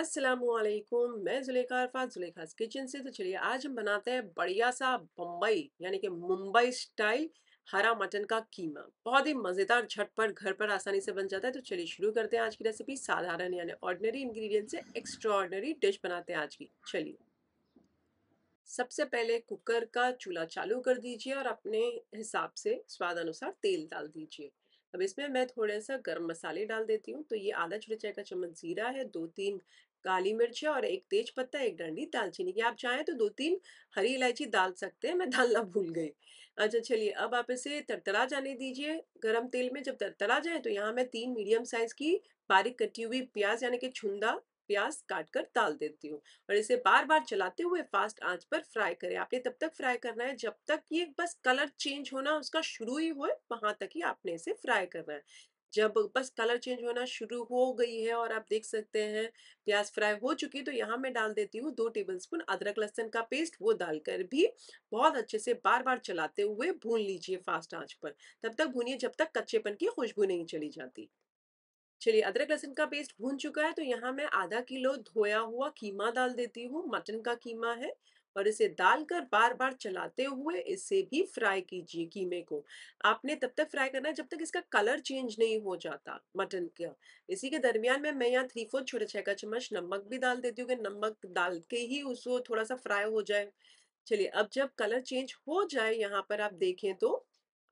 असलकुम मैं जुलेखा अरफा जुलेखा किचन से तो चलिए आज हम बनाते हैं बढ़िया सा बम्बई यानी कि मुंबई स्टाइल हरा मटन का कीमा बहुत ही मज़ेदार झटपट घर पर आसानी से बन जाता है तो चलिए शुरू करते हैं आज की रेसिपी साधारण यानी ऑर्डनरी इंग्रेडिएंट से एक्स्ट्राऑर्डनरी डिश बनाते हैं आज की चलिए सबसे पहले कुकर का चूल्हा चालू कर दीजिए और अपने हिसाब से स्वाद अनुसार तेल डाल दीजिए अब इसमें मैं थोड़ा सा गर्म मसाले डाल देती हूँ तो ये आधा छोटे चाय का चम्मच जीरा है दो तीन काली मिर्च है और एक तेज पत्ता एक डंडी दालचीनी की आप चाहें तो दो तीन हरी इलायची डाल सकते हैं मैं डालना भूल गई अच्छा चलिए अब आप इसे तरतरा जाने दीजिए गरम तेल में जब तरतरा जाए तो यहाँ मैं तीन मीडियम साइज की बारीक कटी हुई प्याज यानी कि छुंदा प्याज काट कर डाल देती हूँ और इसे बार बार चलाते हुए फास्ट आंच पर फ्राई करें आपने तब तक फ्राई करना है जब तक ये बस कलर चेंज होना उसका शुरू ही हो वहां तक ही आपने इसे फ्राई करना है जब बस कलर चेंज होना शुरू हो गई है और आप देख सकते हैं प्याज फ्राई हो चुकी तो यहाँ मैं डाल देती हूँ दो टेबलस्पून अदरक लहसन का पेस्ट वो डालकर भी बहुत अच्छे से बार बार चलाते हुए भून लीजिए फास्ट आंच पर तब तक भूनिए जब तक कच्चेपन की खुशबू नहीं चली जाती चलिए अदरक लहसुन का पेस्ट भून चुका है तो यहाँ मैं आधा किलो धोया हुआ कीमा डाल देती हूँ मटन का कीमा है और इसे डालकर बार बार चलाते हुए इसे भी फ्राई कीजिए कीमे को आपने तब तक फ्राई करना है जब तक इसका कलर चेंज नहीं हो जाता मटन का इसी के दरमियान में मैं यहाँ थ्री फोर्थ छोटे छह का चम्मच नमक भी डाल देती हूँ कि नमक डाल के ही उसको थोड़ा सा फ्राई हो जाए चलिए अब जब कलर चेंज हो जाए यहाँ पर आप देखें तो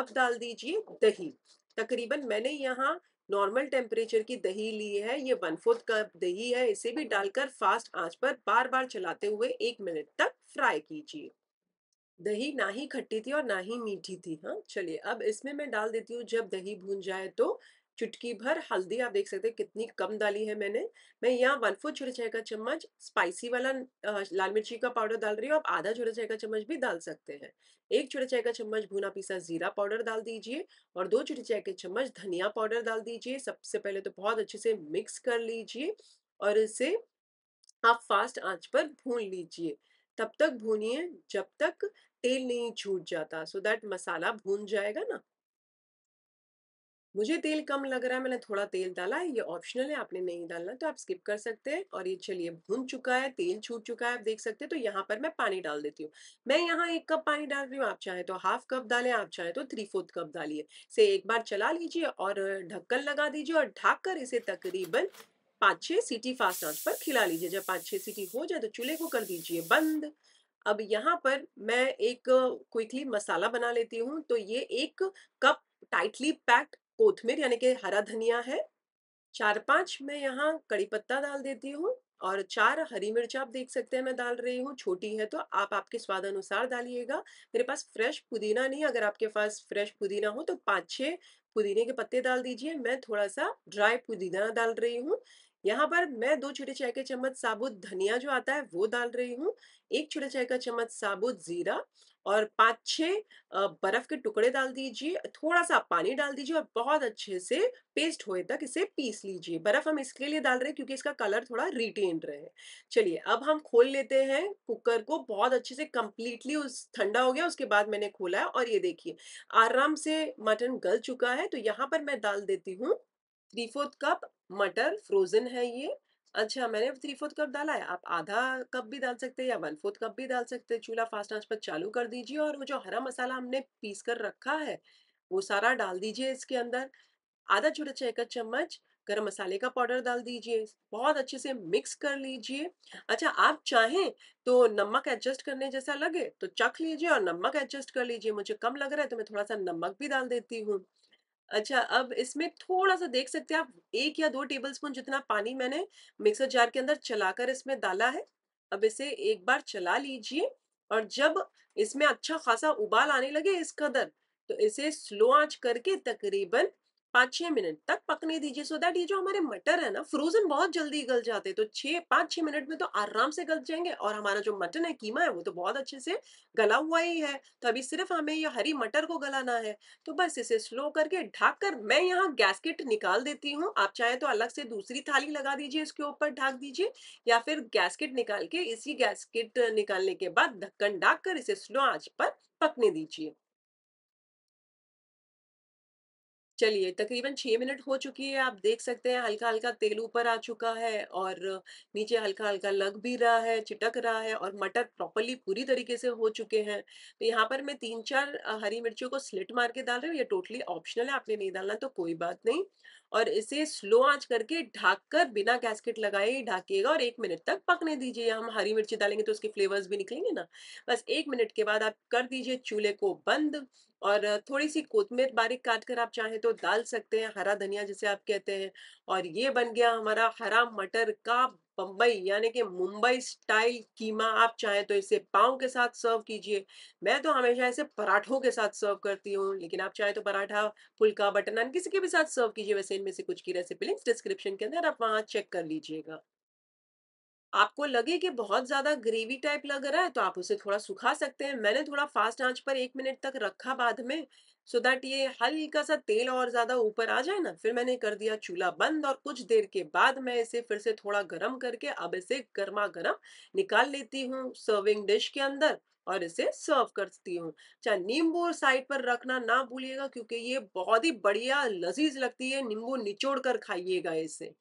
अब डाल दीजिए दही तकरीबन मैंने यहाँ नॉर्मल टेम्परेचर की दही ली है ये वन फोर्थ कप दही है इसे भी डालकर फास्ट आंच पर बार बार चलाते हुए एक मिनट तक फ्राई कीजिए दही ना ही खट्टी थी और ना ही मीठी थी हाँ चलिए अब इसमें मैं डाल देती हूँ जब दही भून जाए तो चुटकी भर हल्दी आप देख सकते हैं कितनी कम डाली है मैंने मैं यहाँ वन फोर्थ छोटे चाय का चम्मच स्पाइसी वाला लाल मिर्ची का पाउडर डाल रही हूँ आप आधा छोटे चाय का चम्मच भी डाल सकते हैं एक छोटे चाय का चम्मच भुना पिसा जीरा पाउडर डाल दीजिए और दो छोटे चाय के चम्मच धनिया पाउडर डाल दीजिए सबसे पहले तो बहुत अच्छे से मिक्स कर लीजिए और इसे आप फास्ट आंच पर भून लीजिए तब तक भूनिए जब तक तेल नहीं छूट जाता सो so दैट मसाला भून जाएगा ना मुझे तेल कम लग रहा है मैंने थोड़ा तेल डाला ये ऑप्शनल है आपने नहीं डालना तो आप स्किप कर सकते हैं और ये चलिए भून चुका है तेल छूट चुका है आप देख सकते हैं तो यहाँ पर मैं पानी डाल देती हूँ मैं यहाँ एक कप पानी डाल रही हूँ आप चाहे तो हाफ कप डालें आप चाहे तो थ्री फोर्थ कप डालिए इसे एक बार चला लीजिए और ढक्कन लगा दीजिए और ढाक कर इसे तकरीबन पाँच छः सीटी फास्ट आंच पर खिला लीजिए जब पाँच छः सीटी हो जाए तो चूल्हे को कर दीजिए बंद अब यहाँ पर मैं एक क्विकली मसाला बना लेती हूँ तो ये एक कप टाइटली पैक्ड कोथमीर यानी कि हरा धनिया है चार पांच मैं यहाँ कड़ी पत्ता डाल देती हूँ और चार हरी मिर्च आप देख सकते हैं मैं डाल रही हूँ छोटी है तो आप आपके स्वाद अनुसार डालिएगा मेरे पास फ्रेश पुदीना नहीं अगर आपके पास फ्रेश पुदीना हो तो पाँच छः पुदीने के पत्ते डाल दीजिए मैं थोड़ा सा ड्राई पुदीना डाल रही हूँ यहाँ पर मैं दो छोटे चाय के चम्मच साबुत धनिया जो आता है वो डाल रही हूँ एक छोटे चाय का चम्मच साबुत जीरा और पाँच छः बर्फ के टुकड़े डाल दीजिए थोड़ा सा पानी डाल दीजिए और बहुत अच्छे से पेस्ट होए तक इसे पीस लीजिए बर्फ हम इसके लिए डाल रहे हैं क्योंकि इसका कलर थोड़ा रिटेन रहे चलिए अब हम खोल लेते हैं कुकर को बहुत अच्छे से कंप्लीटली उस ठंडा हो गया उसके बाद मैंने खोला है और ये देखिए आराम से मटन गल चुका है तो यहाँ पर मैं डाल देती हूँ थ्री फोर्थ कप मटर फ्रोजन है ये अच्छा मैंने थ्री फोर्थ कप डाला है आप आधा कप भी डाल सकते हैं या वन फोर्थ कप भी डाल सकते हैं चूल्हा फास्ट आंच पर चालू कर दीजिए और वो जो हरा मसाला हमने पीस कर रखा है वो सारा डाल दीजिए इसके अंदर आधा छोटा चाय का चम्मच गरम मसाले का पाउडर डाल दीजिए बहुत अच्छे से मिक्स कर लीजिए अच्छा आप चाहें तो नमक एडजस्ट करने जैसा लगे तो चख लीजिए और नमक एडजस्ट कर लीजिए मुझे कम लग रहा है तो मैं थोड़ा सा नमक भी डाल देती हूँ अच्छा अब इसमें थोड़ा सा देख सकते हैं आप एक या दो टेबलस्पून जितना पानी मैंने मिक्सर जार के अंदर चलाकर इसमें डाला है अब इसे एक बार चला लीजिए और जब इसमें अच्छा खासा उबाल आने लगे इस कदर तो इसे स्लो आंच करके तकरीबन पाँच छह मिनट तक पकने दीजिए सो दैट ये जो हमारे मटर है ना फ्रोजन बहुत जल्दी गल जाते तो छह पाँच छह मिनट में तो आराम से गल जाएंगे और हमारा जो मटन है कीमा है वो तो बहुत अच्छे से गला हुआ ही है तो अभी सिर्फ हमें ये हरी मटर को गलाना है तो बस इसे स्लो करके ढाक कर मैं यहाँ गैसकेट निकाल देती हूँ आप चाहे तो अलग से दूसरी थाली लगा दीजिए इसके ऊपर ढाक दीजिए या फिर गैसकेट निकाल के इसी गैसकेट निकालने के बाद ढक्कन ढाक कर इसे स्लो आँच पर पकने दीजिए चलिए तकरीबन छः मिनट हो चुकी है आप देख सकते हैं हल्का हल्का तेल ऊपर आ चुका है और नीचे हल्का हल्का लग भी रहा है चिटक रहा है और मटर प्रॉपरली पूरी तरीके से हो चुके हैं तो यहाँ पर मैं तीन चार हरी मिर्चों को स्लिट मार के डाल रही हूँ ये टोटली ऑप्शनल है आपने नहीं डालना तो कोई बात नहीं और इसे स्लो आंच करके ढककर बिना गैसकेट लगाए ही ढाकिएगा और एक मिनट तक पकने दीजिए हम हरी मिर्ची डालेंगे तो उसके फ्लेवर्स भी निकलेंगे ना बस एक मिनट के बाद आप कर दीजिए चूल्हे को बंद और थोड़ी सी कोतमीर बारीक काट कर आप चाहें तो डाल सकते हैं हरा धनिया जिसे आप कहते हैं और ये बन गया हमारा हरा मटर का बम्बई यानी कि मुंबई स्टाइल कीमा आप चाहें तो इसे पाव के साथ सर्व कीजिए मैं तो हमेशा इसे पराठों के साथ सर्व करती हूँ लेकिन आप चाहें तो पराठा फुल्का बटर नान किसी के भी साथ सर्व कीजिए वैसे इनमें से कुछ की रेसिपी लिंक डिस्क्रिप्शन के अंदर आप वहाँ चेक कर लीजिएगा आपको लगे कि बहुत ज़्यादा ग्रेवी टाइप लग रहा है तो आप उसे थोड़ा सुखा सकते हैं मैंने थोड़ा फास्ट आंच पर एक मिनट तक रखा बाद में सो दैट ये हल्का सा तेल और ज़्यादा ऊपर आ जाए ना फिर मैंने कर दिया चूल्हा बंद और कुछ देर के बाद मैं इसे फिर से थोड़ा गर्म करके अब इसे गर्मा गर्म निकाल लेती हूँ सर्विंग डिश के अंदर और इसे सर्व करती हूँ चाहे नींबू और साइड पर रखना ना भूलिएगा क्योंकि ये बहुत ही बढ़िया लजीज लगती है नींबू निचोड़ कर खाइएगा इसे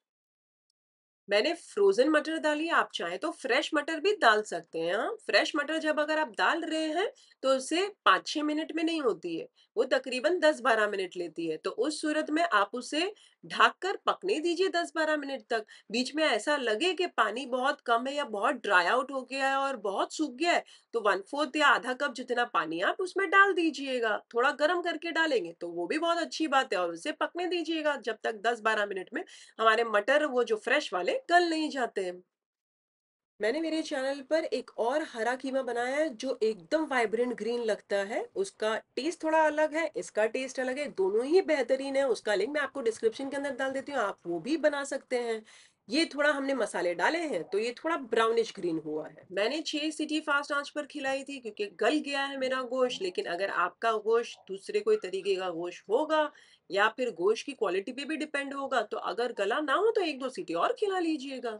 मैंने फ्रोजन मटर डाली आप चाहें तो फ्रेश मटर भी डाल सकते हैं हाँ फ्रेश मटर जब अगर आप डाल रहे हैं तो उसे पाँच छः मिनट में नहीं होती है वो तकरीबन दस बारह मिनट लेती है तो उस सूरत में आप उसे ढाक कर पकने दीजिए 10-12 मिनट तक बीच में ऐसा लगे कि पानी बहुत कम है या बहुत ड्राई आउट हो गया है और बहुत सूख गया है तो वन फोर्थ या आधा कप जितना पानी आप उसमें डाल दीजिएगा थोड़ा गर्म करके डालेंगे तो वो भी बहुत अच्छी बात है और उसे पकने दीजिएगा जब तक दस बारह मिनट में हमारे मटर वो जो फ्रेश वाले गल नहीं जाते हैं मैंने मेरे चैनल पर एक और हरा कीमा बनाया है जो एकदम वाइब्रेंट ग्रीन लगता है उसका टेस्ट थोड़ा अलग है इसका टेस्ट अलग है दोनों ही बेहतरीन है उसका लिंक मैं आपको डिस्क्रिप्शन के अंदर डाल देती हूँ आप वो भी बना सकते हैं ये थोड़ा हमने मसाले डाले हैं तो ये थोड़ा ब्राउनिश ग्रीन हुआ है मैंने छह सीटी फास्ट आंच पर खिलाई थी क्योंकि गल गया है मेरा गोश्त लेकिन अगर आपका गोश्त दूसरे कोई तरीके का गोश्त होगा या फिर गोश्त की क्वालिटी पे भी डिपेंड होगा तो अगर गला ना हो तो एक दो सीटी और खिला लीजिएगा